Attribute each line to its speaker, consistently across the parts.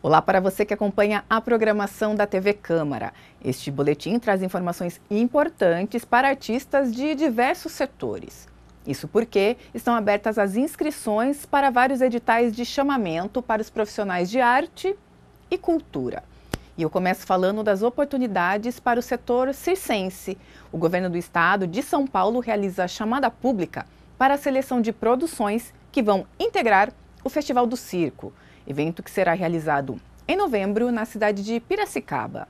Speaker 1: Olá para você que acompanha a programação da TV Câmara. Este boletim traz informações importantes para artistas de diversos setores. Isso porque estão abertas as inscrições para vários editais de chamamento para os profissionais de arte e cultura. E eu começo falando das oportunidades para o setor circense. O governo do estado de São Paulo realiza a chamada pública para a seleção de produções que vão integrar o Festival do Circo evento que será realizado em novembro na cidade de Piracicaba.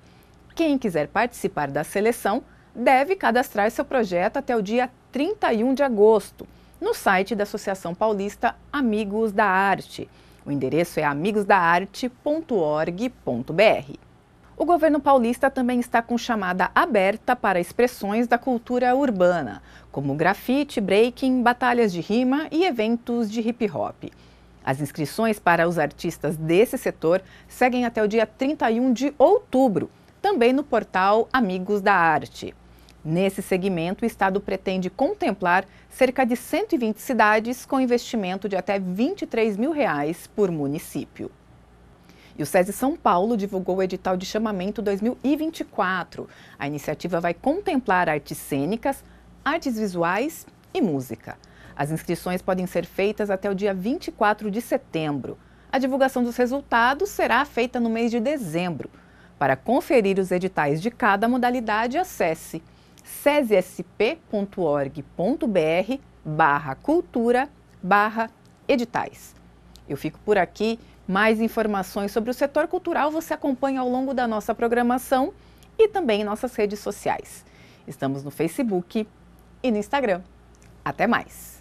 Speaker 1: Quem quiser participar da seleção deve cadastrar seu projeto até o dia 31 de agosto no site da Associação Paulista Amigos da Arte. O endereço é amigosdaarte.org.br. O governo paulista também está com chamada aberta para expressões da cultura urbana, como grafite, breaking, batalhas de rima e eventos de hip hop. As inscrições para os artistas desse setor seguem até o dia 31 de outubro, também no portal Amigos da Arte. Nesse segmento, o Estado pretende contemplar cerca de 120 cidades com investimento de até 23 mil reais por município. E o SESI São Paulo divulgou o edital de chamamento 2024. A iniciativa vai contemplar artes cênicas, artes visuais e música. As inscrições podem ser feitas até o dia 24 de setembro. A divulgação dos resultados será feita no mês de dezembro. Para conferir os editais de cada modalidade, acesse cesesp.org.br barra cultura barra editais. Eu fico por aqui. Mais informações sobre o setor cultural você acompanha ao longo da nossa programação e também em nossas redes sociais. Estamos no Facebook e no Instagram. Até mais!